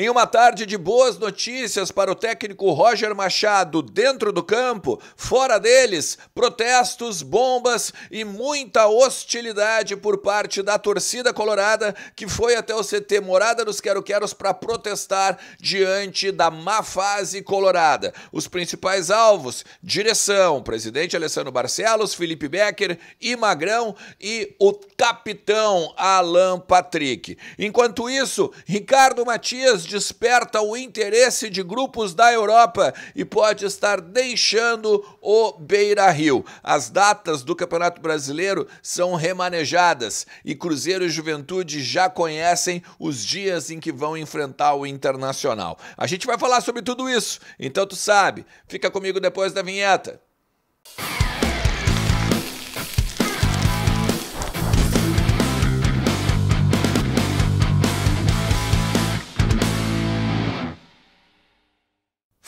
Em uma tarde de boas notícias para o técnico Roger Machado dentro do campo, fora deles, protestos, bombas e muita hostilidade por parte da torcida colorada que foi até o CT Morada dos Quero Queros para protestar diante da má fase colorada. Os principais alvos: direção, presidente Alessandro Barcelos, Felipe Becker e Magrão e o capitão Alan Patrick. Enquanto isso, Ricardo Matias desperta o interesse de grupos da Europa e pode estar deixando o Beira Rio. As datas do Campeonato Brasileiro são remanejadas e Cruzeiro e Juventude já conhecem os dias em que vão enfrentar o Internacional. A gente vai falar sobre tudo isso, então tu sabe, fica comigo depois da vinheta.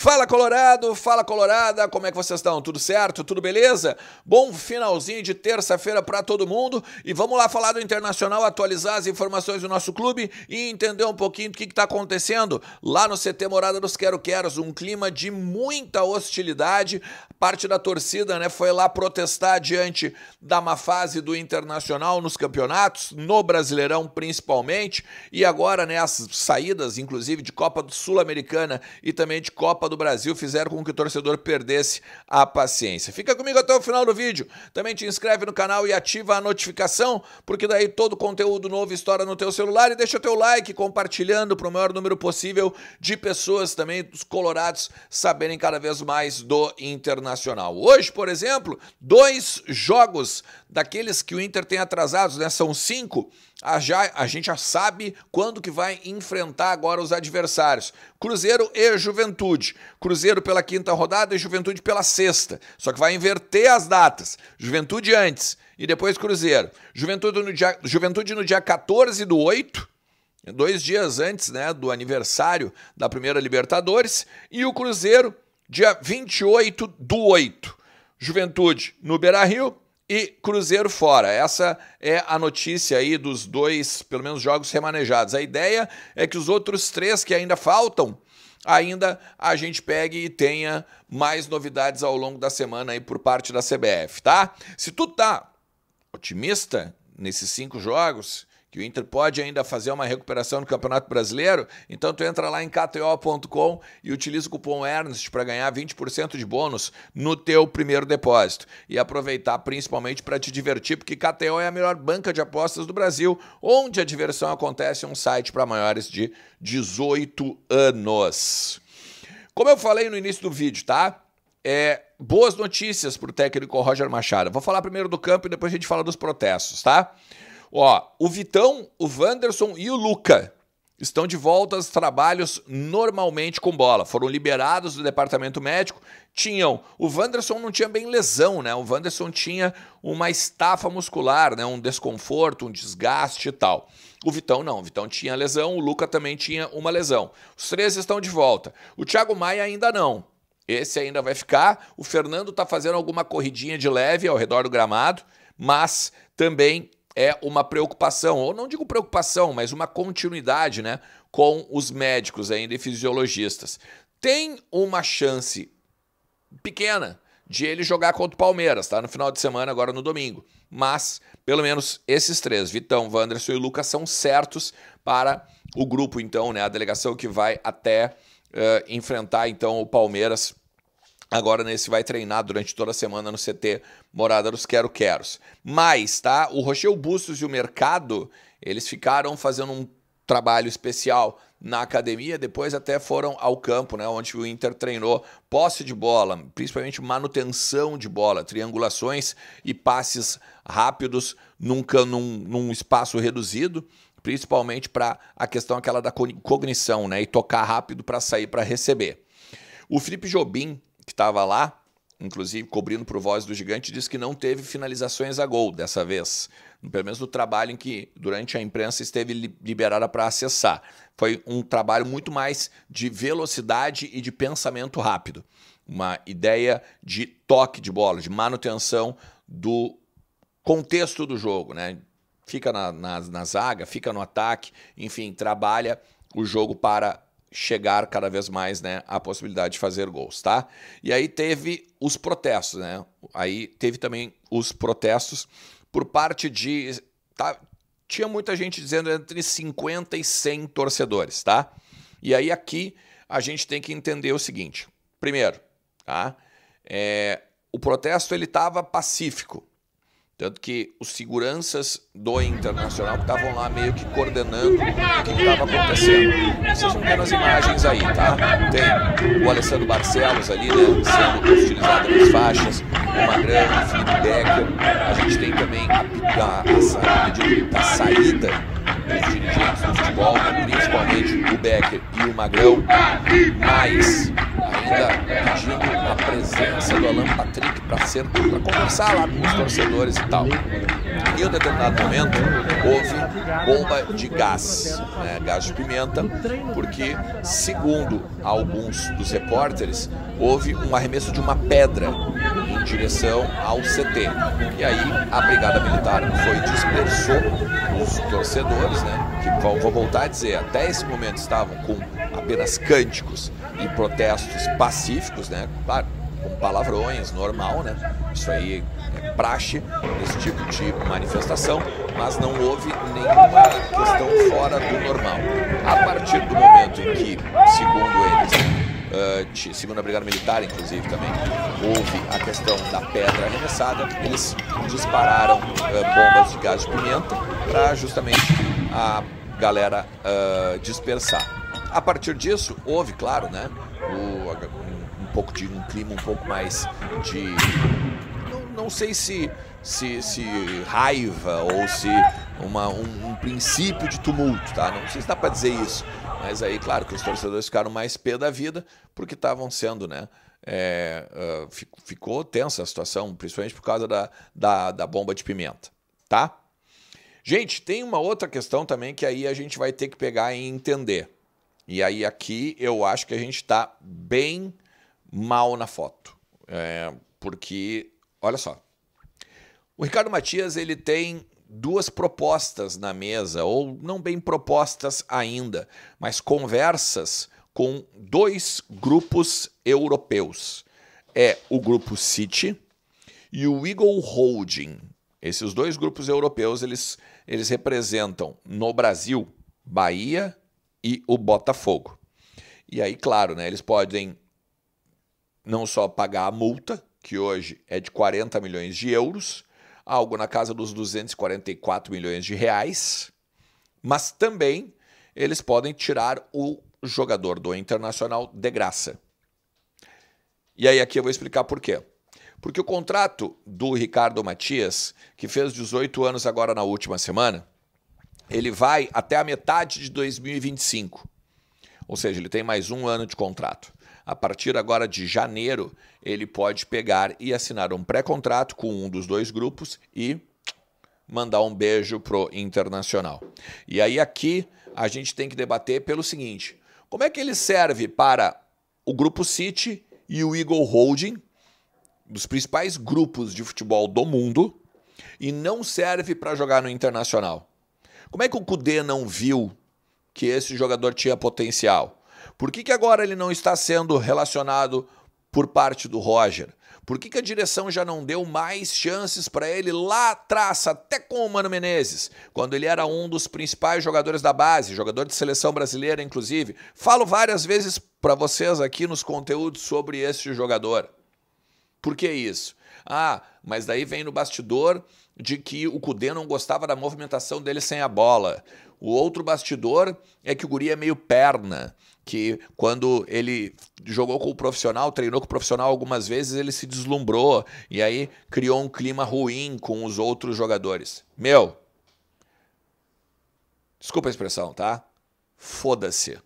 Fala Colorado, fala Colorada, como é que vocês estão? Tudo certo? Tudo beleza? Bom finalzinho de terça-feira para todo mundo e vamos lá falar do Internacional, atualizar as informações do nosso clube e entender um pouquinho do que está acontecendo lá no CT Morada dos Quero Queros, um clima de muita hostilidade, parte da torcida né, foi lá protestar diante da má fase do Internacional nos campeonatos, no Brasileirão principalmente e agora né, as saídas inclusive de Copa Sul-Americana e também de Copa do Brasil fizeram com que o torcedor perdesse a paciência. Fica comigo até o final do vídeo. Também te inscreve no canal e ativa a notificação, porque daí todo conteúdo novo estoura no teu celular e deixa teu like compartilhando para o maior número possível de pessoas também dos colorados saberem cada vez mais do Internacional. Hoje, por exemplo, dois jogos daqueles que o Inter tem atrasados, né? São cinco. A, já, a gente já sabe quando que vai enfrentar agora os adversários. Cruzeiro e Juventude. Cruzeiro pela quinta rodada e Juventude pela sexta. Só que vai inverter as datas. Juventude antes e depois Cruzeiro. Juventude no dia, Juventude no dia 14 do 8. Dois dias antes né, do aniversário da primeira Libertadores. E o Cruzeiro, dia 28 do 8. Juventude no Beira Rio, e Cruzeiro fora. Essa é a notícia aí dos dois, pelo menos, jogos remanejados. A ideia é que os outros três que ainda faltam, ainda a gente pegue e tenha mais novidades ao longo da semana aí por parte da CBF, tá? Se tu tá otimista nesses cinco jogos, que o Inter pode ainda fazer uma recuperação no Campeonato Brasileiro, então tu entra lá em kto.com e utiliza o cupom Ernst para ganhar 20% de bônus no teu primeiro depósito e aproveitar principalmente para te divertir, porque KTO é a melhor banca de apostas do Brasil, onde a diversão acontece em um site para maiores de 18 anos. Como eu falei no início do vídeo, tá? É, boas notícias para o técnico Roger Machado. Vou falar primeiro do campo e depois a gente fala dos protestos, tá? Ó, o Vitão, o Wanderson e o Luca estão de volta aos trabalhos normalmente com bola. Foram liberados do departamento médico. Tinham. O Wanderson não tinha bem lesão, né? O Wanderson tinha uma estafa muscular, né? Um desconforto, um desgaste e tal. O Vitão não. O Vitão tinha lesão. O Luca também tinha uma lesão. Os três estão de volta. O Thiago Maia ainda não. Esse ainda vai ficar. O Fernando está fazendo alguma corridinha de leve ao redor do gramado, mas também é uma preocupação, ou não digo preocupação, mas uma continuidade né, com os médicos ainda e fisiologistas. Tem uma chance pequena de ele jogar contra o Palmeiras, tá? No final de semana, agora no domingo. Mas, pelo menos, esses três, Vitão, Wanderson e Lucas, são certos para o grupo, então, né? A delegação que vai até uh, enfrentar, então, o Palmeiras Agora nesse vai treinar durante toda a semana no CT Morada dos Quero Queros. Mas, tá? O Rochel Bustos e o Mercado, eles ficaram fazendo um trabalho especial na academia, depois até foram ao campo, né, onde o Inter treinou posse de bola, principalmente manutenção de bola, triangulações e passes rápidos nunca num, num espaço reduzido, principalmente para a questão aquela da cognição, né, e tocar rápido para sair para receber. O Felipe Jobim que estava lá, inclusive cobrindo para o Voz do Gigante, disse que não teve finalizações a gol dessa vez. Pelo menos no trabalho em que, durante a imprensa, esteve liberada para acessar. Foi um trabalho muito mais de velocidade e de pensamento rápido. Uma ideia de toque de bola, de manutenção do contexto do jogo, né? Fica na, na, na zaga, fica no ataque, enfim, trabalha o jogo para chegar cada vez mais né, a possibilidade de fazer gols, tá? E aí teve os protestos, né? Aí teve também os protestos por parte de... Tá? Tinha muita gente dizendo entre 50 e 100 torcedores, tá? E aí aqui a gente tem que entender o seguinte. Primeiro, tá? É, o protesto ele estava pacífico, tanto que os seguranças do Internacional estavam lá meio que coordenando o que estava acontecendo. Vocês vão ver as imagens aí, tá? Tem o Alessandro Barcelos ali, né? Sendo utilizado nas faixas, o Magrano, o Felipe Becker. A gente tem também a, a, a, a, a saída dos dirigentes do futebol, principalmente o Becker e o Magrão, mas ainda pedindo a presença do Alan Patrick para conversar lá com os torcedores e tal. E em um determinado momento houve bomba de gás, né, gás de pimenta, porque, segundo alguns dos repórteres, houve um arremesso de uma pedra em direção ao CT. E aí a Brigada Militar foi dispersou os torcedores, né? Que vou voltar a dizer, até esse momento estavam com apenas cânticos e protestos pacíficos, né? Claro, com palavrões, normal, né? Isso aí é praxe desse tipo de manifestação, mas não houve nenhuma questão fora do normal. A partir do momento em que, segundo eles, uh, segunda brigada militar, inclusive, também, houve a questão da pedra arremessada, eles dispararam uh, bombas de gás de pimenta para justamente a galera uh, dispersar. A partir disso, houve, claro, né, o, um, um, pouco de um clima um pouco mais de. Não, não sei se, se, se raiva ou se uma, um, um, princípio de tumulto, tá? Não sei se dá para dizer isso, mas aí, claro, que os torcedores ficaram mais pé da vida, porque estavam sendo, né? É, ah, ficou tensa a situação, principalmente por causa da, da, da bomba de pimenta, tá? Gente, tem uma outra questão também que aí a gente vai ter que pegar e entender. E aí aqui eu acho que a gente está bem mal na foto. É, porque, olha só, o Ricardo Matias ele tem duas propostas na mesa, ou não bem propostas ainda, mas conversas com dois grupos europeus. É o grupo City e o Eagle Holding. Esses dois grupos europeus, eles, eles representam no Brasil Bahia e o Botafogo. E aí, claro, né, eles podem não só pagar a multa, que hoje é de 40 milhões de euros, algo na casa dos 244 milhões de reais, mas também eles podem tirar o jogador do Internacional de graça. E aí aqui eu vou explicar por quê. Porque o contrato do Ricardo Matias, que fez 18 anos agora na última semana, ele vai até a metade de 2025. Ou seja, ele tem mais um ano de contrato. A partir agora de janeiro, ele pode pegar e assinar um pré-contrato com um dos dois grupos e mandar um beijo pro Internacional. E aí aqui a gente tem que debater pelo seguinte: como é que ele serve para o grupo City e o Eagle Holding, dos principais grupos de futebol do mundo, e não serve para jogar no Internacional? Como é que o Cudê não viu que esse jogador tinha potencial? Por que, que agora ele não está sendo relacionado por parte do Roger? Por que, que a direção já não deu mais chances para ele lá atrás, até com o Mano Menezes, quando ele era um dos principais jogadores da base, jogador de seleção brasileira, inclusive? Falo várias vezes para vocês aqui nos conteúdos sobre este jogador. Por que isso? Ah, mas daí vem no bastidor de que o Cudê não gostava da movimentação dele sem a bola. O outro bastidor é que o Guri é meio perna que quando ele jogou com o profissional, treinou com o profissional algumas vezes, ele se deslumbrou e aí criou um clima ruim com os outros jogadores. Meu, desculpa a expressão, tá? Foda-se.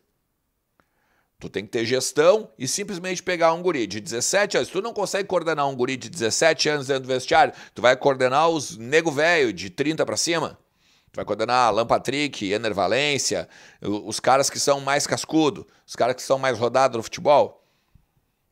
Tu tem que ter gestão e simplesmente pegar um guri de 17 anos. Tu não consegue coordenar um guri de 17 anos dentro do vestiário, tu vai coordenar os nego velho de 30 para cima. Tu vai condenar Alan Patrick, Ener Valência, os caras que são mais cascudo, os caras que são mais rodados no futebol.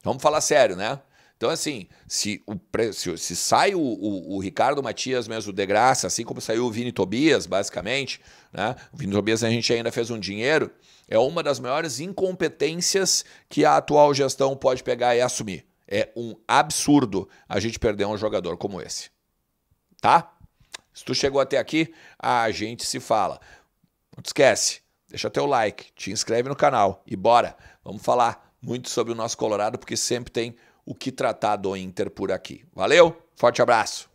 Vamos falar sério, né? Então, assim, se, o, se, se sai o, o, o, Ricardo Matias mesmo de graça, assim como saiu o Vini Tobias, basicamente, né? O Vini Tobias a gente ainda fez um dinheiro, é uma das maiores incompetências que a atual gestão pode pegar e assumir. É um absurdo a gente perder um jogador como esse. Tá? Se tu chegou até aqui, a gente se fala. Não te esquece, deixa teu like, te inscreve no canal e bora. Vamos falar muito sobre o nosso Colorado, porque sempre tem o que tratar do Inter por aqui. Valeu, forte abraço!